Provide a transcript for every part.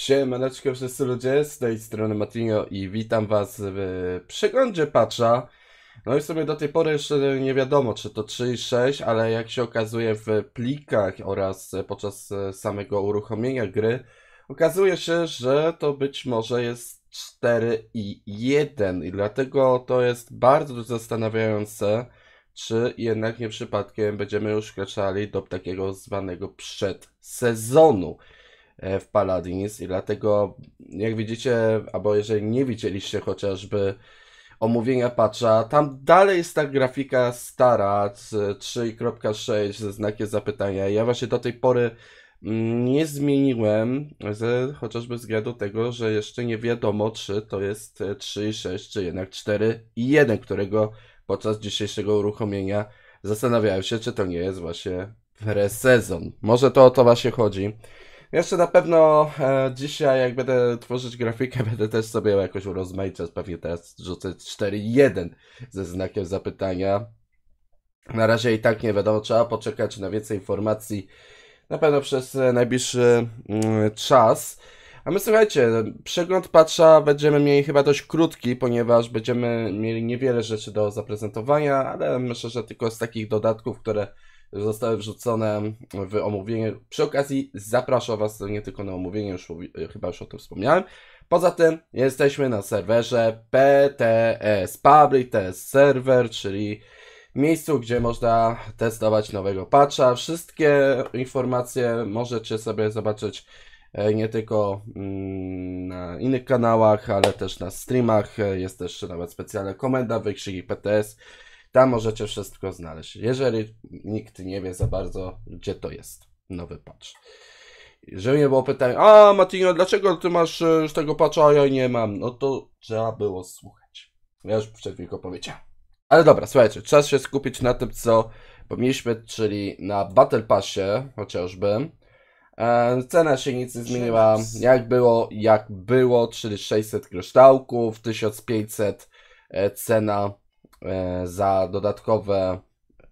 Siemaneczko wszyscy ludzie, z tej strony Matinho i witam was w przeglądzie patcha. No i sobie do tej pory jeszcze nie wiadomo, czy to 3.6, ale jak się okazuje w plikach oraz podczas samego uruchomienia gry, okazuje się, że to być może jest 4 i 1 i dlatego to jest bardzo zastanawiające, czy jednak nie przypadkiem będziemy już wkraczali do takiego zwanego przedsezonu. E, w Paladins i dlatego jak widzicie, albo jeżeli nie widzieliście chociażby omówienia patcha, tam dalej jest ta grafika stara 3.6 ze znakiem zapytania. Ja właśnie do tej pory mm, nie zmieniłem, chociażby z względu tego, że jeszcze nie wiadomo, czy to jest 3.6, e, czy jednak 4 i 1, którego podczas dzisiejszego uruchomienia zastanawiałem się, czy to nie jest właśnie resezon. Może to o to właśnie chodzi. Jeszcze na pewno e, dzisiaj, jak będę tworzyć grafikę, będę też sobie jakoś urozmaicać. Pewnie teraz rzucę 4-1 ze znakiem zapytania. Na razie i tak nie wiadomo, trzeba poczekać na więcej informacji na pewno przez e, najbliższy mm, czas. A my słuchajcie, przegląd patrza będziemy mieli chyba dość krótki, ponieważ będziemy mieli niewiele rzeczy do zaprezentowania, ale myślę, że tylko z takich dodatków, które zostały wrzucone w omówienie. Przy okazji zapraszam Was nie tylko na omówienie, już chyba już o tym wspomniałem. Poza tym jesteśmy na serwerze PTS, Public Test Server, czyli miejscu, gdzie można testować nowego patcha. Wszystkie informacje możecie sobie zobaczyć e, nie tylko mm, na innych kanałach, ale też na streamach. E, jest też nawet specjalna komenda, wykrzyki PTS tam możecie wszystko znaleźć. Jeżeli nikt nie wie za bardzo, gdzie to jest nowy patch. Jeżeli mnie było pytanie, a Matinio, dlaczego ty masz e, już tego patcha, a ja nie mam? No to trzeba było słuchać. Ja już przed go powiedziałem. Ale dobra, słuchajcie, czas się skupić na tym, co pomieliśmy, czyli na Battle Passie chociażby. E, cena się nic nie zmieniła, jak było, jak było, czyli 600 kryształków, 1500 e, cena E, za dodatkowe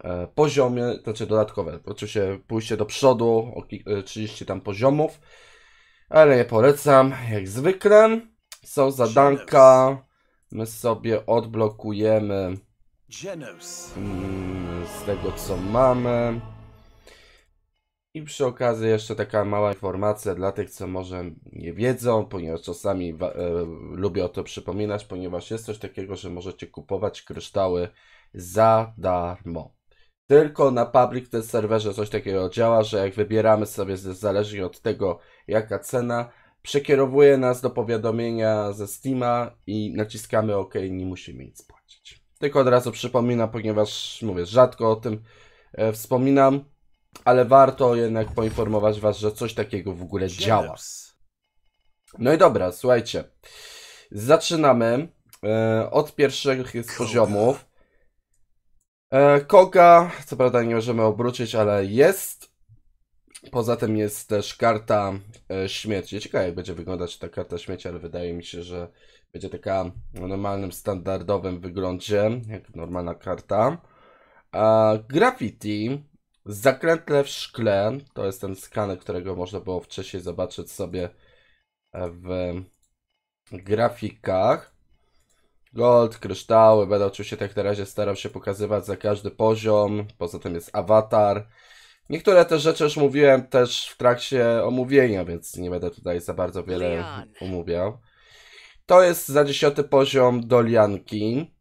e, poziomy, znaczy dodatkowe, oczywiście znaczy pójście do przodu o 30 e, tam poziomów, ale je polecam, jak zwykle. Są zadanka, my sobie odblokujemy mm, z tego co mamy. I przy okazji jeszcze taka mała informacja dla tych, co może nie wiedzą, ponieważ czasami e, lubię o to przypominać, ponieważ jest coś takiego, że możecie kupować kryształy za darmo. Tylko na public ten serwerze coś takiego działa, że jak wybieramy sobie zależnie od tego jaka cena, przekierowuje nas do powiadomienia ze Steama i naciskamy OK, nie musimy nic płacić. Tylko od razu przypominam, ponieważ mówię, rzadko o tym e, wspominam, ale warto jednak poinformować Was, że coś takiego w ogóle działa. No i dobra, słuchajcie. Zaczynamy e, od pierwszych z poziomów. E, Koga, co prawda nie możemy obrócić, ale jest. Poza tym jest też karta e, śmierci. Ciekawe jak będzie wyglądać ta karta śmierci, ale wydaje mi się, że będzie taka w normalnym, standardowym wyglądzie, jak normalna karta. E, graffiti, Zaklęte w szkle, to jest ten skaner, którego można było wcześniej zobaczyć sobie e, w grafikach. Gold, kryształy, będę oczywiście tak na razie starał się pokazywać za każdy poziom, poza tym jest awatar. Niektóre te rzeczy już mówiłem też w trakcie omówienia, więc nie będę tutaj za bardzo wiele Leon. To jest za dziesiąty poziom Dolianki.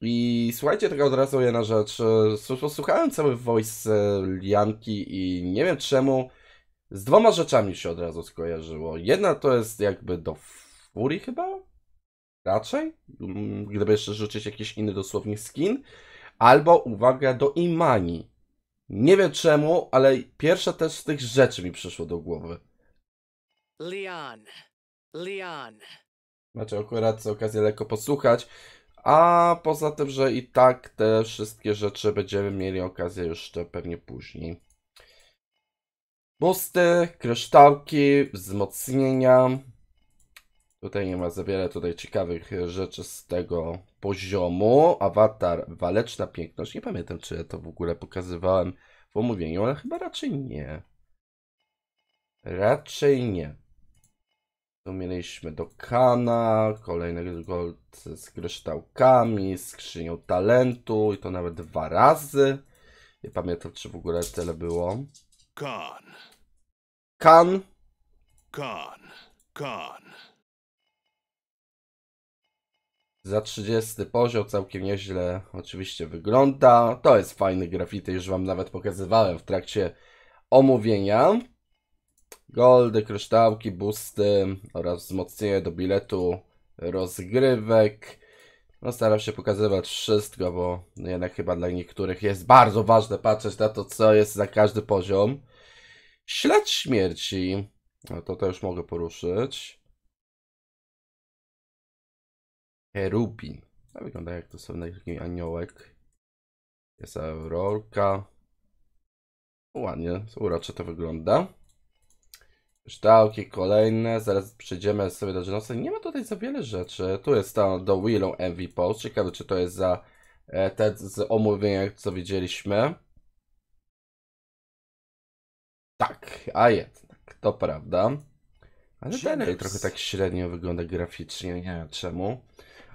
I słuchajcie, tak od razu jedna rzecz. E, Słuchałem cały voice Lianki e, i nie wiem czemu z dwoma rzeczami się od razu skojarzyło. Jedna to jest jakby do Furii chyba? Raczej? Mm, gdyby jeszcze rzucić jakiś inny dosłownie skin. Albo uwaga do Imani. Nie wiem czemu, ale pierwsza też z tych rzeczy mi przyszło do głowy. Lian, Lian. Macie znaczy, akurat okazję lekko posłuchać. A poza tym, że i tak te wszystkie rzeczy będziemy mieli okazję jeszcze pewnie później. Busty, kryształki, wzmocnienia. Tutaj nie ma za wiele tutaj ciekawych rzeczy z tego poziomu. Awatar, waleczna piękność. Nie pamiętam, czy ja to w ogóle pokazywałem w omówieniu, ale chyba raczej nie. Raczej nie. Tu mieliśmy do kana, kolejnego gold z kryształkami, skrzynią talentu i to nawet dwa razy. Nie pamiętam, czy w ogóle tyle było. Kan. Kan. Kan. Kan. Za 30 poziom całkiem nieźle oczywiście wygląda. To jest fajny grafity, już wam nawet pokazywałem w trakcie omówienia. Goldy, kryształki, busty oraz wzmocnienie do biletu rozgrywek. No staram się pokazywać wszystko, bo jednak chyba dla niektórych jest bardzo ważne patrzeć na to, co jest za każdy poziom. Śledź śmierci. No to to już mogę poruszyć. Herubin. To wygląda jak to sobie taki aniołek. Jest aurorka. Ładnie, urocze to wygląda. Żdałki kolejne, zaraz przejdziemy sobie do Genosa. Nie ma tutaj za wiele rzeczy. Tu jest ta do Willow MV Post. Ciekawe, czy to jest za e, te z omówienia, co widzieliśmy. Tak, a jednak, to prawda. Ale Genius. trochę tak średnio wygląda graficznie, nie wiem czemu.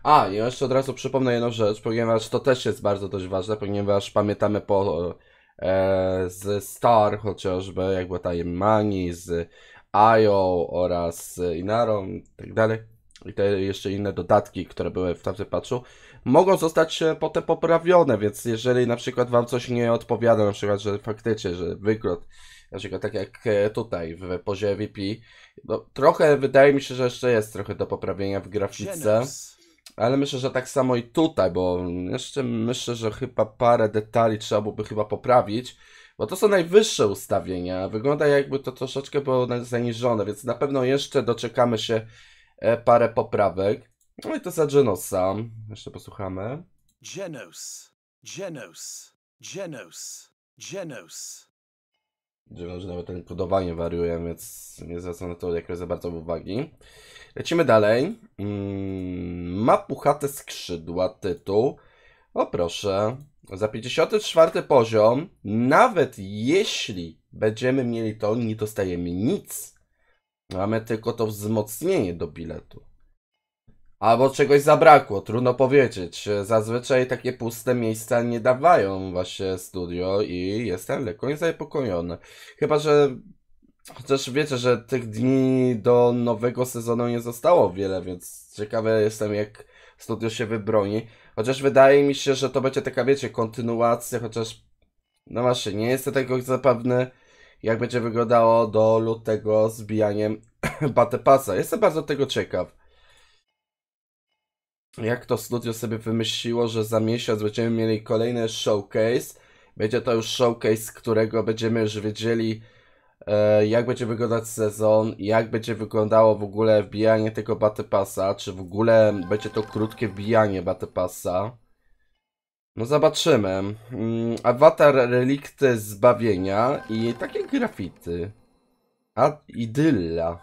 A, i jeszcze od razu przypomnę jedną rzecz, ponieważ to też jest bardzo dość ważne, ponieważ pamiętamy po e, z Star chociażby, jakby była ta Mani, z IO oraz y, Inarom i tak dalej i te jeszcze inne dodatki, które były w tamtym patchu, mogą zostać e, potem poprawione, więc jeżeli na przykład Wam coś nie odpowiada, na przykład, że faktycznie, że wygląd, na przykład tak jak e, tutaj w poziomie VP, no trochę wydaje mi się, że jeszcze jest trochę do poprawienia w grafice, ale myślę, że tak samo i tutaj, bo jeszcze myślę, że chyba parę detali trzeba byłoby chyba poprawić, bo to są najwyższe ustawienia. Wygląda jakby to troszeczkę było zaniżone, więc na pewno jeszcze doczekamy się e, parę poprawek. No i to za Genosa. Jeszcze posłuchamy. Genos. Genos. Genos. Genos. Dziwne, że nawet ten kodowanie wariuje, więc nie zwracam na to jakoś za bardzo uwagi. Lecimy dalej. Mm, ma puchate skrzydła, tytuł. O proszę za 54 poziom, nawet jeśli będziemy mieli to, nie dostajemy nic. Mamy tylko to wzmocnienie do biletu. Albo czegoś zabrakło, trudno powiedzieć. Zazwyczaj takie puste miejsca nie dawają właśnie studio i jestem lekko zaniepokojony. Chyba, że Chociaż wiecie, że tych dni do nowego sezonu nie zostało wiele, więc ciekawe jestem, jak studio się wybroni. Chociaż wydaje mi się, że to będzie taka, wiecie, kontynuacja, chociaż no właśnie, nie jestem tego zapewny, jak będzie wyglądało do lutego zbijaniem Battle Passa. Jestem bardzo tego ciekaw. Jak to studio sobie wymyśliło, że za miesiąc będziemy mieli kolejny showcase. Będzie to już showcase, którego będziemy już wiedzieli, E, jak będzie wyglądać sezon, jak będzie wyglądało w ogóle wbijanie tego Battle Passa, czy w ogóle będzie to krótkie wbijanie Battle Passa. No zobaczymy. Mm, awatar Relikty Zbawienia i takie grafity. A idylla.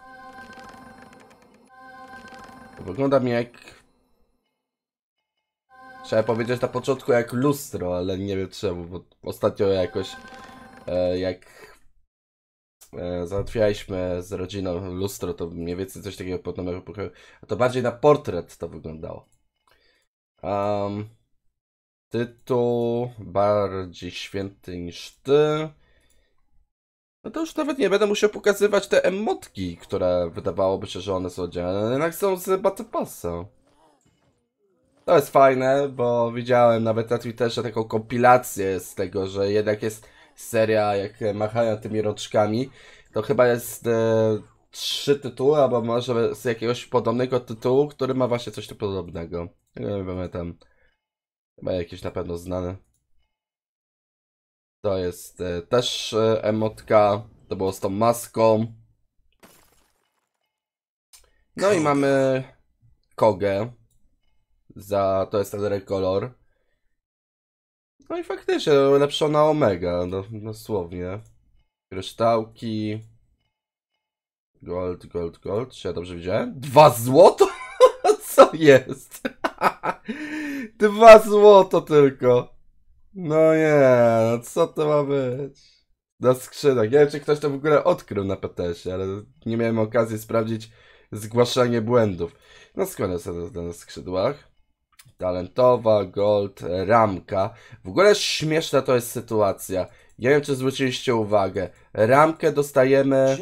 Wygląda mi jak... Trzeba powiedzieć na początku jak lustro, ale nie wiem czemu, bo ostatnio jakoś e, jak E, załatwialiśmy z rodziną lustro, to mniej więcej coś takiego pod numerem pokoju. A to bardziej na portret to wyglądało. Um, tytuł bardziej święty niż ty. No to już nawet nie będę musiał pokazywać te emotki, które wydawałoby się, że one są oddzielne, jednak są z Battle To jest fajne, bo widziałem nawet na Twitterze taką kompilację z tego, że jednak jest seria, jak machają tymi roczkami. To chyba jest e, trzy tytuły, albo może z jakiegoś podobnego tytułu, który ma właśnie coś tu podobnego. Nie wiem, tam Chyba jakieś na pewno znane. To jest e, też e, emotka. To było z tą maską. No i mamy Kogę. Za, to jest ten kolor. No i faktycznie, lepsza no, na Omega, no, dosłownie. Kryształki. Gold, gold, gold. Czy ja dobrze widziałem? Dwa złoto? Co jest? Dwa złoto tylko. No nie, no co to ma być? Na skrzydłach Nie wiem, czy ktoś to w ogóle odkrył na PTS-ie, ale nie miałem okazji sprawdzić zgłaszanie błędów. No skończę sobie na skrzydłach talentowa, gold, ramka. W ogóle śmieszna to jest sytuacja. Ja nie wiem, czy zwróciliście uwagę. Ramkę dostajemy.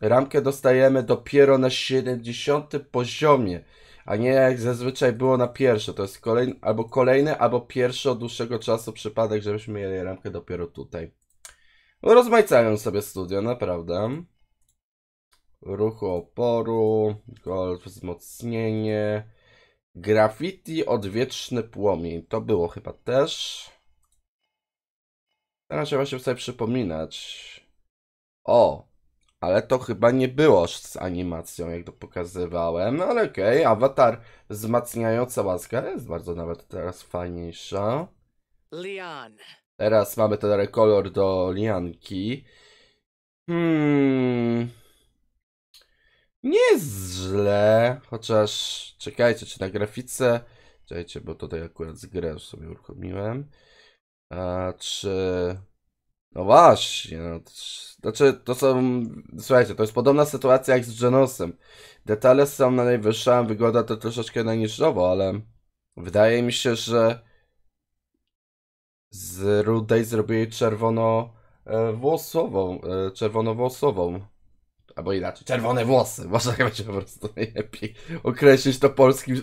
Ramkę dostajemy dopiero na 70 poziomie, a nie jak zazwyczaj było na pierwsze. To jest kolejny, albo kolejny, albo pierwszy od dłuższego czasu przypadek, żebyśmy mieli ramkę dopiero tutaj. rozmaicają sobie studio, naprawdę. Ruchu oporu, golf, wzmocnienie. Graffiti, odwieczny płomień. To było chyba też. Teraz trzeba się sobie przypominać. O, ale to chyba nie było z animacją, jak to pokazywałem. No ale okej, okay. awatar wzmacniająca łaska jest bardzo nawet teraz fajniejsza. Lian. Teraz mamy ten kolor do lianki. Hmm. Nie jest źle, chociaż czekajcie, czy na grafice, czekajcie, bo tutaj akurat z grę już sobie uruchomiłem, a czy... No właśnie, no, to, znaczy to są, słuchajcie, to jest podobna sytuacja jak z Genosem. Detale są na najwyższa, wygoda to troszeczkę na niżowo, ale wydaje mi się, że z rudej zrobili czerwono e, włosową, e, czerwono włosową albo inaczej, czerwone włosy, można chyba się po prostu najlepiej określić to polskim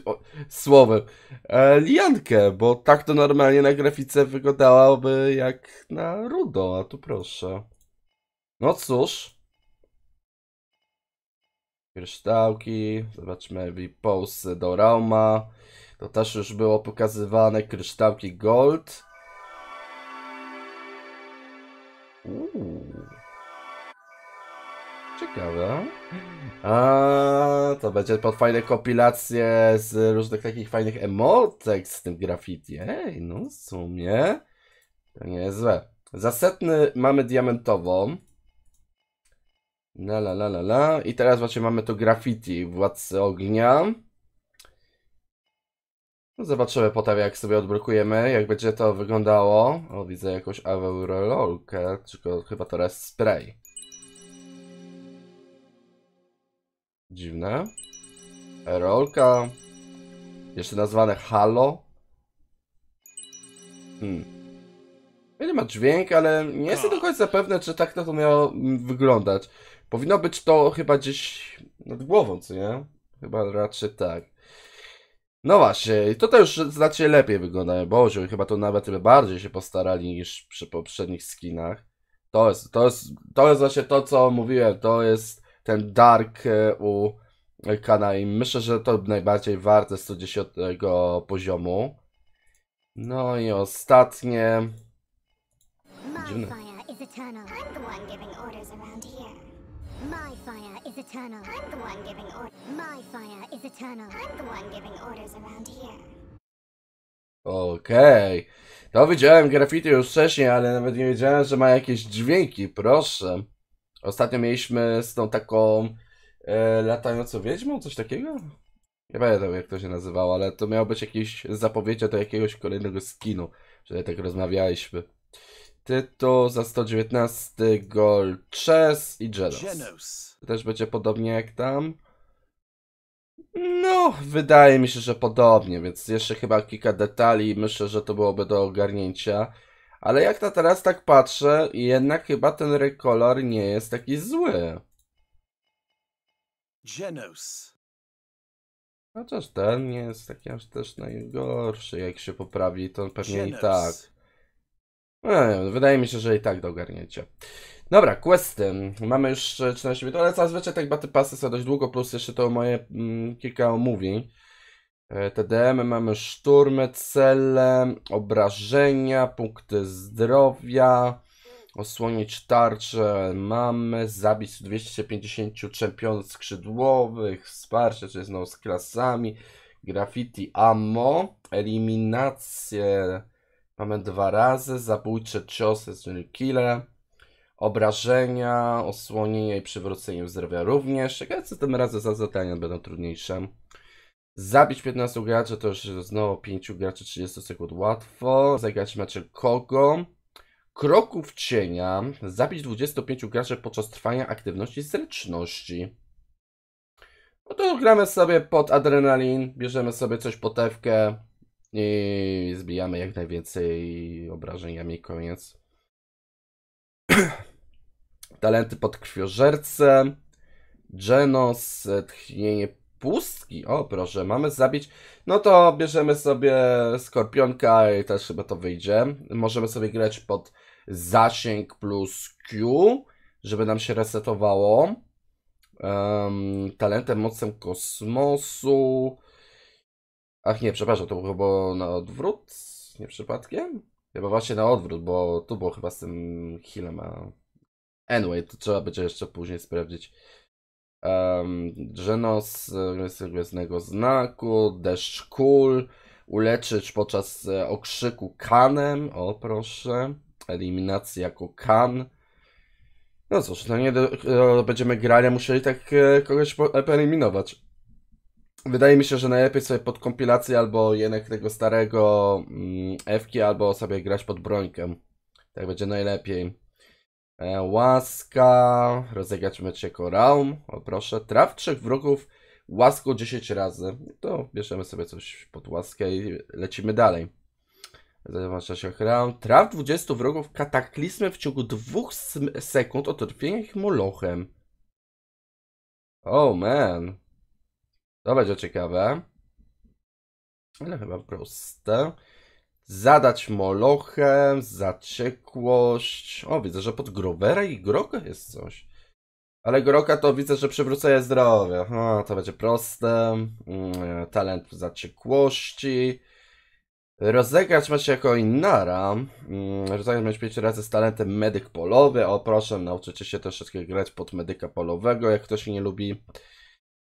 słowem, e, liankę, bo tak to normalnie na grafice wyglądałoby jak na rudo, a tu proszę. No cóż. Kryształki, zobaczmy pulsy do Rauma, to też już było pokazywane, kryształki gold. Ooh. Ciekawe. A, to będzie pod fajne kompilacje z różnych takich fajnych emotek z tym graffiti. Ej, no w sumie to nie jest złe. Zasetny mamy diamentową. La la la la la. I teraz właśnie mamy to graffiti Władcy Ognia. No, zobaczymy potem jak sobie odblokujemy, jak będzie to wyglądało. O, widzę jakąś aurololkę, tylko chyba to jest spray. Dziwne. Rolka. Jeszcze nazwane Halo. Hmm. Nie ma dźwięk, ale nie jestem no. do końca pewny, czy tak to miało mm, wyglądać. Powinno być to chyba gdzieś nad głową, co nie? Chyba raczej tak. No właśnie, to też znaczy lepiej wygląda. Boże, chyba to nawet bardziej się postarali niż przy poprzednich skinach. To jest, to jest, to jest właśnie to, co mówiłem, to jest ten Dark e, u Kana i myślę, że to najbardziej warte 110 poziomu. No i ostatnie... Dziwne. My fire is eternal. I'm the one giving orders. My fire is eternal. I'm the one giving orders around here. Okej. Okay. To widziałem graffiti już wcześniej, ale nawet nie wiedziałem, że ma jakieś dźwięki, proszę. Ostatnio mieliśmy z tą taką e, latającą wiedźmą, coś takiego? Nie pamiętam jak to się nazywało, ale to miało być jakieś zapowiedź do jakiegoś kolejnego skinu. że tak rozmawialiśmy. Tytuł za 119 gol Chess i Genos. Też będzie podobnie jak tam. No, wydaje mi się, że podobnie, więc jeszcze chyba kilka detali. Myślę, że to byłoby do ogarnięcia. Ale jak na teraz tak patrzę, jednak chyba ten rekolor nie jest taki zły. Genos. Chociaż ten nie jest taki aż też najgorszy. Jak się poprawi, to pewnie Genos. i tak. No, wydaje mi się, że i tak dogarniecie. Dobra, questy. Mamy już 14 e, minut, ale zazwyczaj tak baty pasy są dość długo, plus jeszcze to moje mm, kilka omówień. E, TDM mamy szturmy, cele, obrażenia, punkty zdrowia, osłonić tarczę mamy, zabić 250 czempionów skrzydłowych, wsparcie, czy znowu z klasami, graffiti, ammo, eliminację mamy dwa razy, zabójcze ciosy, czyli killer, obrażenia, osłonienie i przywrócenie zdrowia również, jak tym razem za zadania będą trudniejsze. Zabić 15 graczy to już znowu 5 graczy 30 sekund łatwo. Zagrać mecze kogo? Kroków cienia. Zabić 25 graczy podczas trwania aktywności zręczności. No to gramy sobie pod adrenalin, bierzemy sobie coś potewkę i zbijamy jak najwięcej obrażeń mi Koniec. Talenty pod krwiożerce. Genos, tchnienie Pustki, o proszę, mamy zabić. No to bierzemy sobie skorpionka i też chyba to wyjdzie. Możemy sobie grać pod zasięg plus Q, żeby nam się resetowało. Um, talentem, mocem kosmosu. Ach nie, przepraszam, to było chyba na odwrót? Nie przypadkiem? Chyba właśnie na odwrót, bo tu było chyba z tym healem, Anyway, to trzeba będzie jeszcze później sprawdzić um, Żenos gwiezdnego e, znaku, deszcz kul, uleczyć podczas e, okrzyku kanem, o proszę, eliminacja jako kan. No cóż, no nie do, no, no, będziemy grali, a musieli tak e, kogoś eliminować. Wydaje mi się, że najlepiej sobie pod kompilację albo jednak tego starego mm, F-ki, albo sobie grać pod brońkę. Tak będzie najlepiej. E, łaska, rozegrać mecz jako Raum, o proszę, traf trzech wrogów łaską 10 razy. To bierzemy sobie coś pod łaskę i lecimy dalej. Zaznacza się Raum, traf 20 wrogów kataklizmy w ciągu 2 sekund otorpienia ich molochem. Oh man. To będzie ciekawe. Ale chyba proste. Zadać molochem, zaciekłość. O, widzę, że pod grubera i groka jest coś. Ale groka to widzę, że przywrócę zdrowie. O, to będzie proste. Mm, talent zaciekłości. Rozegrać macie jako Inara. Mm, rozegrać macie 5 razy z talentem medyk polowy. O proszę, nauczycie się troszeczkę grać pod medyka polowego, jak ktoś nie lubi.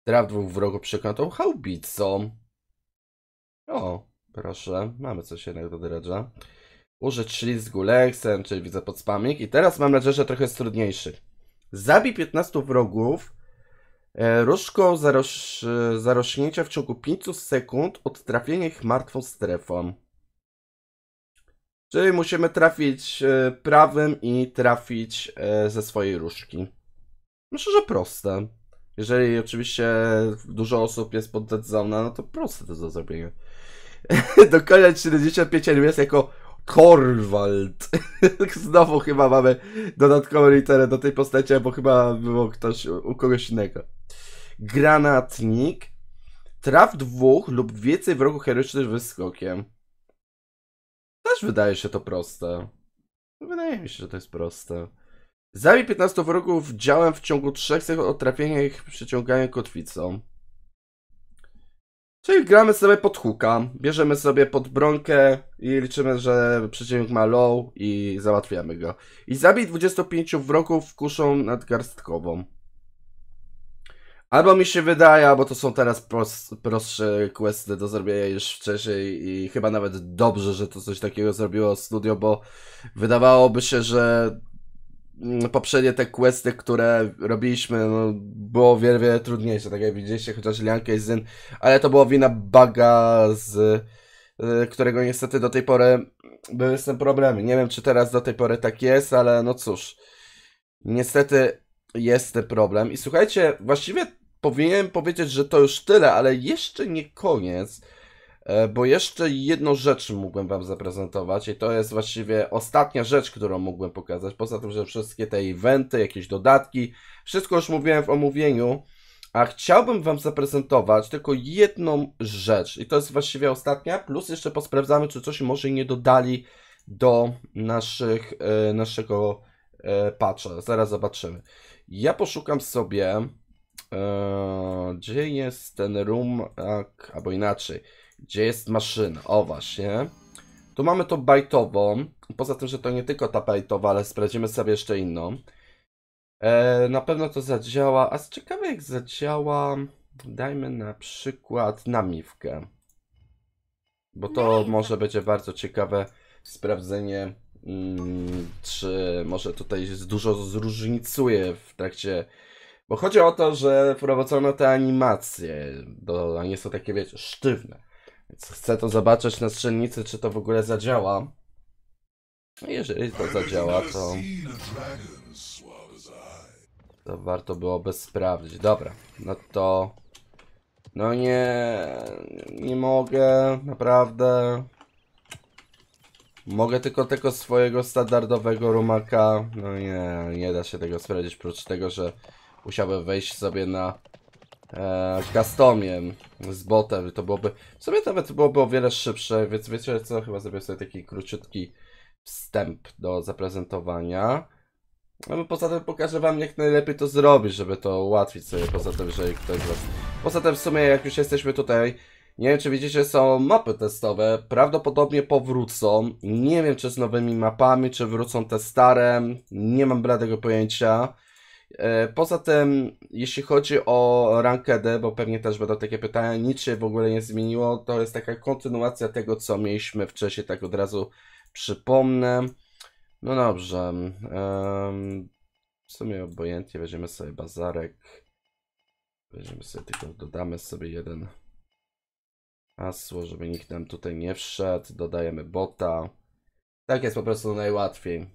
Traf dwóch wrogów przekątą haubicą. O. Proszę, mamy coś jednak do Dredge'a. Użyć list z Gulexem, czyli widzę pod spamik. I teraz mam nadzieję, że trochę jest trudniejszy. Zabij 15 wrogów e, różdżką e, zarośnięcia w ciągu 5 sekund od trafienia ich martwą strefą. Czyli musimy trafić e, prawym i trafić e, ze swojej różki. Myślę, że proste. Jeżeli oczywiście dużo osób jest pod deadzone, no to proste to do zrobienia. do 75 jest jako Korwald. Znowu chyba mamy dodatkową literę do tej postaci, bo chyba było ktoś u kogoś innego. Granatnik. Traf dwóch lub więcej wrogów heroicznych wyskokiem. Też wydaje się to proste. Wydaje mi się, że to jest proste. Zabij 15 wrogów działem w ciągu 3 sekund od trafienia ich przyciągają kotwicą. Czyli gramy sobie pod hooka, bierzemy sobie pod bronkę i liczymy, że przeciwnik ma low i załatwiamy go. I zabij 25 wrogów kuszą nadgarstkową. Albo mi się wydaje, albo to są teraz prostsze questy do zrobienia niż wcześniej i chyba nawet dobrze, że to coś takiego zrobiło studio, bo wydawałoby się, że Mm, poprzednie te questy, które robiliśmy, no, było wiele, wiele trudniejsze, tak jak widzieliście, chociaż Lianka jest Zyn, ale to było wina baga z y, którego niestety do tej pory były z tym problemy. Nie wiem, czy teraz do tej pory tak jest, ale no cóż, niestety jest ten problem. I słuchajcie, właściwie powinienem powiedzieć, że to już tyle, ale jeszcze nie koniec. E, bo jeszcze jedną rzecz mógłbym Wam zaprezentować i to jest właściwie ostatnia rzecz, którą mógłbym pokazać. Poza tym, że wszystkie te eventy, jakieś dodatki, wszystko już mówiłem w omówieniu, a chciałbym Wam zaprezentować tylko jedną rzecz i to jest właściwie ostatnia, plus jeszcze posprawdzamy, czy coś może nie dodali do naszych, e, naszego e, patcha. Zaraz zobaczymy. Ja poszukam sobie, gdzie jest ten room, tak, albo inaczej. Gdzie jest maszyna? O właśnie. Tu mamy tą bajtową. Poza tym, że to nie tylko ta bajtowa, ale sprawdzimy sobie jeszcze inną. E, na pewno to zadziała. A z ciekawe jak zadziała, dajmy na przykład namiwkę. Bo to może będzie bardzo ciekawe sprawdzenie, mm, czy może tutaj dużo zróżnicuje w trakcie bo chodzi o to, że wprowadzono te animacje, do, a nie są takie, wiecie, sztywne. Więc chcę to zobaczyć na strzelnicy, czy to w ogóle zadziała. No jeżeli to zadziała, to... To warto byłoby sprawdzić. Dobra, no to... No nie... Nie mogę, naprawdę... Mogę tylko tego swojego standardowego rumaka. No nie, nie da się tego sprawdzić, prócz tego, że musiałbym wejść sobie na e, eee, customiem z botem, to byłoby, w sumie nawet byłoby o wiele szybsze, więc wiecie co, chyba zrobię sobie taki króciutki wstęp do zaprezentowania. No poza tym pokażę wam jak najlepiej to zrobić, żeby to ułatwić sobie, poza tym, jeżeli ktoś z was... Poza tym w sumie jak już jesteśmy tutaj, nie wiem czy widzicie, są mapy testowe, prawdopodobnie powrócą, nie wiem czy z nowymi mapami, czy wrócą te stare, nie mam bladego pojęcia. E, poza tym, jeśli chodzi o rankedę, bo pewnie też będą takie pytania, nic się w ogóle nie zmieniło. To jest taka kontynuacja tego, co mieliśmy wcześniej, tak od razu przypomnę. No dobrze. w sumie obojętnie weźmiemy sobie bazarek. Weźmiemy sobie tylko, dodamy sobie jeden hasło, żeby nikt nam tutaj nie wszedł. Dodajemy bota. Tak jest po prostu najłatwiej.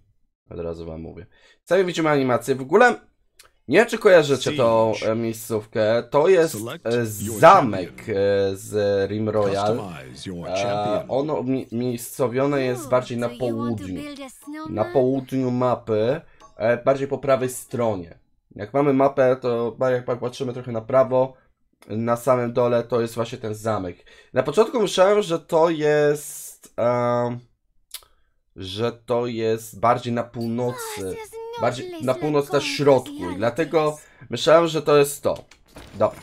Od razu wam mówię. Co widzimy animację. W ogóle nie wiem, czy kojarzycie tą e, miejscówkę. To jest e, zamek e, z Rim Royal. Ono miejscowione jest bardziej na południu. Na południu mapy, bardziej po prawej stronie. Jak mamy mapę, to jak patrzymy trochę na prawo, na samym dole to jest właśnie ten zamek. Na początku myślałem, że to jest... że to jest bardziej na północy no, Bardziej na północ na środku i dlatego myślałem, że to jest to. Dobra.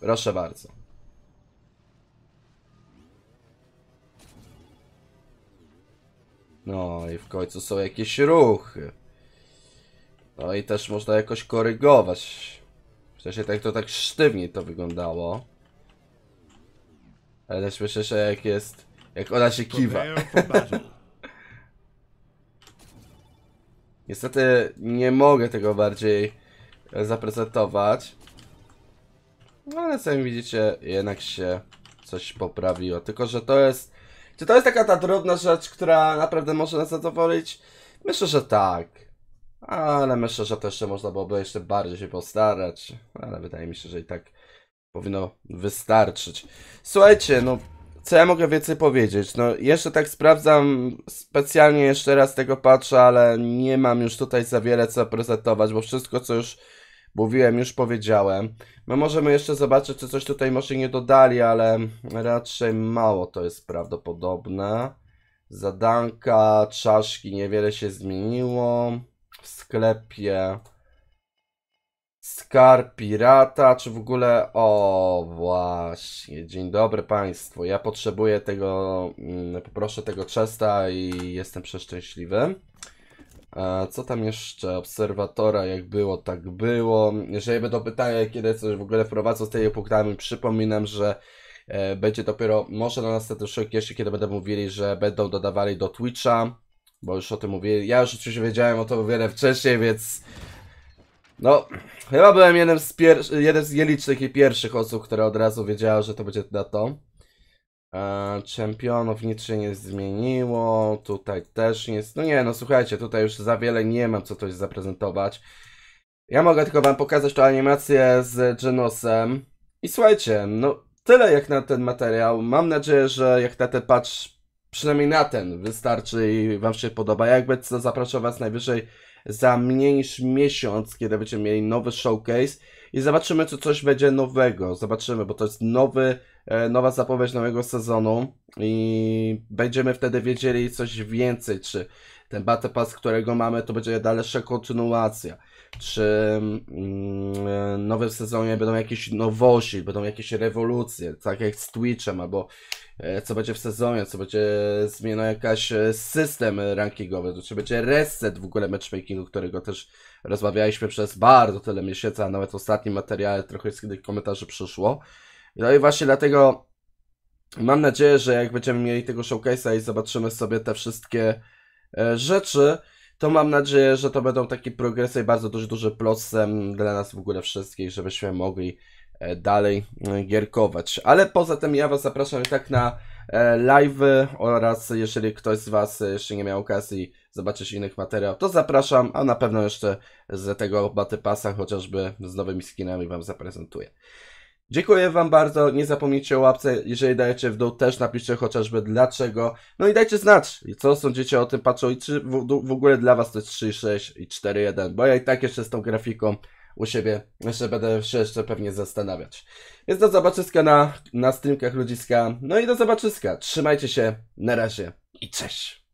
Proszę bardzo. No i w końcu są jakieś ruchy. No i też można jakoś korygować. Przecież tak to tak sztywniej to wyglądało. Ale też myślę, że jak jest... Jak ona się kiwa. Niestety nie mogę tego bardziej zaprezentować. No ale sami widzicie, jednak się coś poprawiło. Tylko, że to jest... Czy to jest taka ta drobna rzecz, która naprawdę może nas zadowolić? Myślę, że tak. Ale myślę, że to jeszcze można byłoby jeszcze bardziej się postarać. Ale wydaje mi się, że i tak powinno wystarczyć. Słuchajcie, no co ja mogę więcej powiedzieć? No, jeszcze tak sprawdzam, specjalnie jeszcze raz tego patrzę, ale nie mam już tutaj za wiele co prezentować, bo wszystko, co już mówiłem, już powiedziałem. My możemy jeszcze zobaczyć, czy coś tutaj może nie dodali, ale raczej mało to jest prawdopodobne. Zadanka, czaszki, niewiele się zmieniło. W sklepie skar Pirata, czy w ogóle... O, właśnie, dzień dobry Państwu. Ja potrzebuję tego, mm, poproszę tego chesta i jestem przeszczęśliwy. E, co tam jeszcze? Obserwatora, jak było, tak było. Jeżeli będą pytania, kiedy coś w ogóle wprowadzą z tej punktami, przypominam, że e, będzie dopiero może na następnym show jeszcze, kiedy będą mówili, że będą dodawali do Twitcha, bo już o tym mówili. Ja już oczywiście wiedziałem o to wiele wcześniej, więc no, chyba byłem jeden z, pier- jeden z nielicznych i pierwszych osób, która od razu wiedziała, że to będzie na to. E, czempionów nic się nie zmieniło, tutaj też nie... No nie, no słuchajcie, tutaj już za wiele nie mam co coś zaprezentować. Ja mogę tylko wam pokazać tą animację z Genosem. I słuchajcie, no tyle jak na ten materiał. Mam nadzieję, że jak na ten patch, przynajmniej na ten wystarczy i wam się podoba. Jakby co, zapraszam was najwyżej za mniej niż miesiąc, kiedy będziemy mieli nowy showcase i zobaczymy, czy coś będzie nowego. Zobaczymy, bo to jest nowy, e, nowa zapowiedź nowego sezonu i będziemy wtedy wiedzieli coś więcej, czy ten Battle Pass, którego mamy, to będzie dalsza kontynuacja. Czy w mm, e, nowym sezonie będą jakieś nowości, będą jakieś rewolucje, tak jak z Twitchem, albo E, co będzie w sezonie, co będzie zmiana jakaś e, system e, rankingowy, to czy znaczy będzie reset w ogóle matchmakingu, którego też rozmawialiśmy przez bardzo tyle miesięcy, a nawet w ostatnim materiale trochę z tych komentarzy przyszło. No i właśnie dlatego mam nadzieję, że jak będziemy mieli tego showcase'a i zobaczymy sobie te wszystkie rzeczy, to mam nadzieję, że to będą takie progresy i bardzo dość duży plusem dla nas w ogóle wszystkich, żebyśmy mogli E, dalej e, gierkować. Ale poza tym ja Was zapraszam i tak na e, live oraz jeżeli ktoś z Was jeszcze nie miał okazji zobaczyć innych materiałów, to zapraszam, a na pewno jeszcze z tego Baty Passa chociażby z nowymi skinami Wam zaprezentuję. Dziękuję Wam bardzo, nie zapomnijcie o łapce, jeżeli dajecie w dół też napiszcie chociażby dlaczego, no i dajcie znać, co sądzicie o tym patchu i czy w, w ogóle dla Was to jest 3.6 i 4.1, bo ja i tak jeszcze z tą grafiką u siebie. Jeszcze będę się jeszcze pewnie zastanawiać. Więc do zobaczyska na, na streamkach ludziska. No i do zobaczyska. Trzymajcie się. Na razie i cześć.